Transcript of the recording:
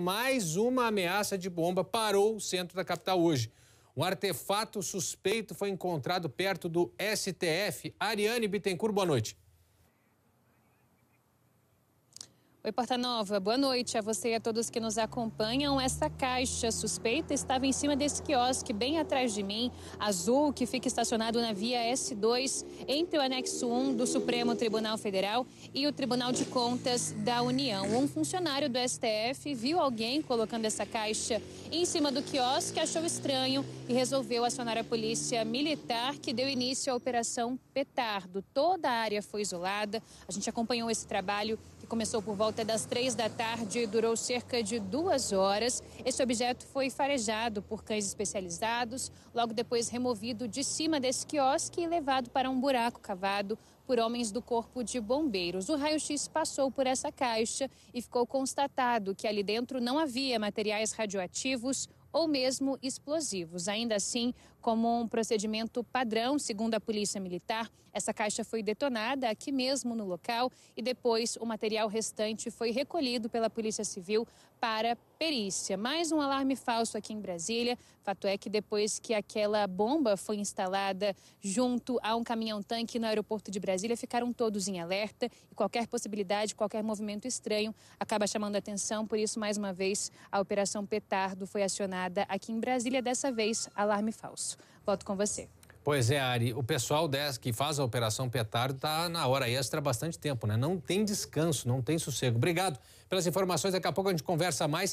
Mais uma ameaça de bomba parou o centro da capital hoje. Um artefato suspeito foi encontrado perto do STF. Ariane Bittencourt, boa noite. Oi, Porta Nova, boa noite a você e a todos que nos acompanham. Essa caixa suspeita estava em cima desse quiosque, bem atrás de mim, azul, que fica estacionado na via S2, entre o anexo 1 do Supremo Tribunal Federal e o Tribunal de Contas da União. Um funcionário do STF viu alguém colocando essa caixa em cima do quiosque, achou estranho e resolveu acionar a polícia militar, que deu início à Operação Petardo. Toda a área foi isolada. A gente acompanhou esse trabalho que começou por volta volta das três da tarde e durou cerca de duas horas. Esse objeto foi farejado por cães especializados, logo depois removido de cima desse quiosque e levado para um buraco cavado por homens do Corpo de Bombeiros. O raio-x passou por essa caixa e ficou constatado que ali dentro não havia materiais radioativos ou mesmo explosivos. Ainda assim, como um procedimento padrão, segundo a Polícia Militar, essa caixa foi detonada aqui mesmo no local e depois o material restante foi recolhido pela Polícia Civil para perícia. Mais um alarme falso aqui em Brasília. Fato é que depois que aquela bomba foi instalada junto a um caminhão-tanque no aeroporto de Brasília, ficaram todos em alerta e qualquer possibilidade, qualquer movimento estranho acaba chamando atenção. Por isso, mais uma vez, a Operação Petardo foi acionada nada aqui em Brasília, dessa vez alarme falso. Volto com você. Pois é, Ari, o pessoal que faz a Operação Petardo está na hora extra há bastante tempo, né? Não tem descanso, não tem sossego. Obrigado pelas informações, daqui a pouco a gente conversa mais.